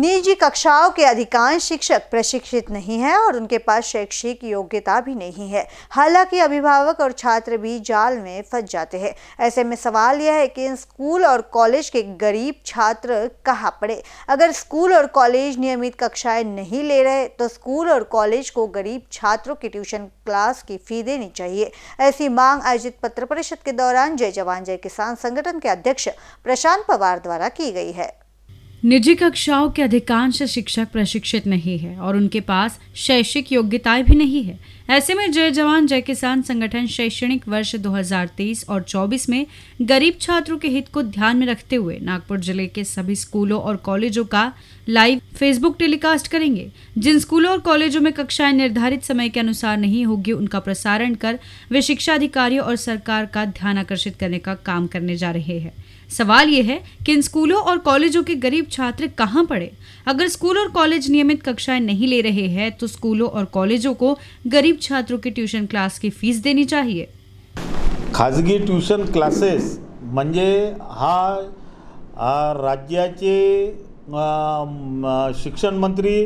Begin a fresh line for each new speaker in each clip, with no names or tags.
निजी कक्षाओं के अधिकांश शिक्षक प्रशिक्षित नहीं हैं और उनके पास शैक्षिक योग्यता भी नहीं है हालांकि अभिभावक और छात्र भी जाल में फंस जाते हैं ऐसे में सवाल यह है कि स्कूल और कॉलेज के गरीब छात्र कहाँ पड़े अगर स्कूल और कॉलेज नियमित कक्षाएं नहीं ले रहे तो स्कूल और कॉलेज को गरीब छात्रों की ट्यूशन क्लास की फी देनी चाहिए ऐसी मांग आयोजित पत्र परिषद के दौरान जय जवान जय किसान संगठन के अध्यक्ष प्रशांत पवार द्वारा की गई है
निजी कक्षाओं के अधिकांश शिक्षक प्रशिक्षित नहीं है और उनके पास शैक्षिक योग्यताएं भी नहीं है ऐसे में जय जवान जय किसान संगठन शैक्षणिक वर्ष 2023 और 24 में गरीब छात्रों के हित को ध्यान में रखते हुए नागपुर जिले के सभी स्कूलों और कॉलेजों का लाइव फेसबुक टेलीकास्ट करेंगे जिन स्कूलों और कॉलेजों में कक्षाएं निर्धारित समय के अनुसार नहीं होगी उनका प्रसारण कर वे शिक्षा अधिकारियों और सरकार का ध्यान आकर्षित करने का काम करने जा रहे हैं सवाल ये है कि इन स्कूलों और कॉलेजों के गरीब छात्र कहाँ पढ़े अगर स्कूल और कॉलेज नियमित कक्षाएं नहीं ले रहे हैं तो स्कूलों और कॉलेजों को गरीब छात्रों के ट्यूशन क्लास की फीस देनी चाहिए
खाजगी ट्यूशन क्लासेस मजे हा राज्याचे शिक्षण मंत्री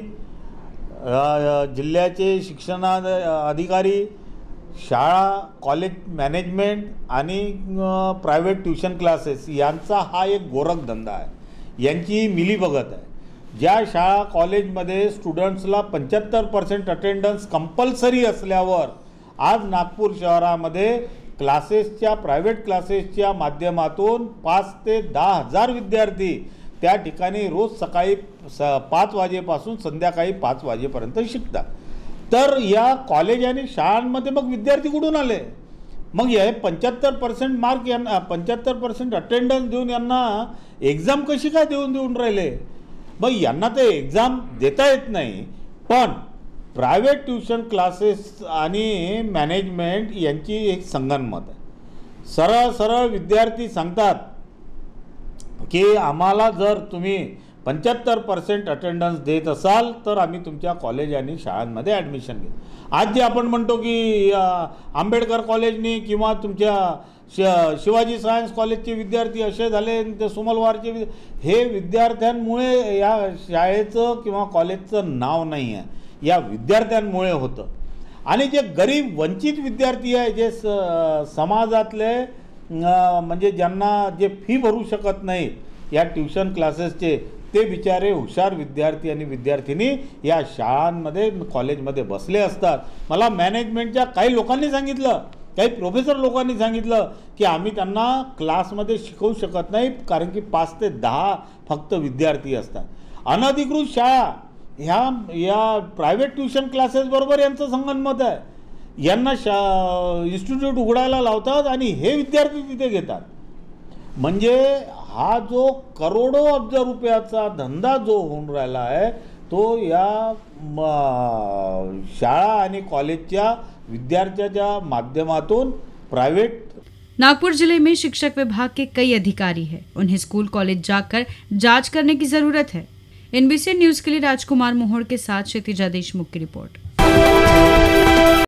जिह्चे शिक्षण अधिकारी शाळा कॉलेज मॅनेजमेंट आणि प्रायव्हेट ट्युशन क्लासेस यांचा हा एक गोरखधंदा आहे यांची मिलीभगत आहे ज्या शाळा कॉलेजमध्ये स्टुडंट्सला पंच्याहत्तर पर्सेंट अटेंडन्स कंपल्सरी असल्यावर आज नागपूर शहरामध्ये क्लासेसच्या प्रायव्हेट क्लासेसच्या माध्यमातून पाच ते दहा हजार विद्यार्थी त्या ठिकाणी रोज सकाळी स पाच वाजेपासून संध्याकाळी पाच वाजेपर्यंत शिकतात तर या कॉलेज आणि शाळांमध्ये मग विद्यार्थी कुठून आले मग हे पंच्याहत्तर पर्सेंट मार्क यांना पंच्याहत्तर पर्सेंट अटेंडन्स देऊन यांना एक्झाम कशी काय देऊन देऊन राहिले मग यांना ते एक्झाम देता येत नाही पण प्रायव्हेट ट्युशन क्लासेस आणि मॅनेजमेंट यांची एक संगनमत आहे सरळ सरळ विद्यार्थी सांगतात की आम्हाला जर तुम्ही पंच्याहत्तर पर्सेंट अटेंडन्स देत असाल तर आम्ही तुमच्या कॉलेज आणि शाळांमध्ये ॲडमिशन घेऊ आज जे आपण म्हणतो की आंबेडकर कॉलेजनी किंवा तुमच्या श शिवाजी सायन्स कॉलेजचे विद्यार्थी असे झाले ते सुमलवारचे विद्या हे विद्यार्थ्यांमुळे या शाळेचं किंवा कॉलेजचं नाव नाही आहे या विद्यार्थ्यांमुळे होतं आणि जे गरीब वंचित विद्यार्थी आहे जे स समाजातले म्हणजे ज्यांना जे फी भरू शकत नाही या ट्युशन क्लासेसचे ते बिचारे हुशार विद्यार्थी आणि विद्यार्थिनी या शाळांमध्ये कॉलेजमध्ये बसले असतात मला मॅनेजमेंटच्या काही लोकांनी सांगितलं काही प्रोफेसर लोकांनी सांगितलं की आम्ही त्यांना क्लासमध्ये शिकवू शकत नाही कारण की पाच ते दहा फक्त विद्यार्थी असतात अनधिकृत शाळा ह्या या प्रायव्हेट ट्युशन क्लासेसबरोबर यांचं संगणमत आहे यांना शा इन्स्टिट्यूट उघडायला लावतात आणि हे विद्यार्थी तिथे घेतात म्हणजे हा जो करोड़ों अब्ज रुपया धंदा जो हो तो या शाला आणि कॉलेजच्या विद्यार्थ्याम प्राइवेट
नागपुर जिले में शिक्षक विभाग के कई अधिकारी हैं उन्हें स्कूल कॉलेज जाकर जांच करने की जरूरत है एनबीसी न्यूज के लिए राजकुमार मोहड़ के साथ क्षितिजा देशमुख की रिपोर्ट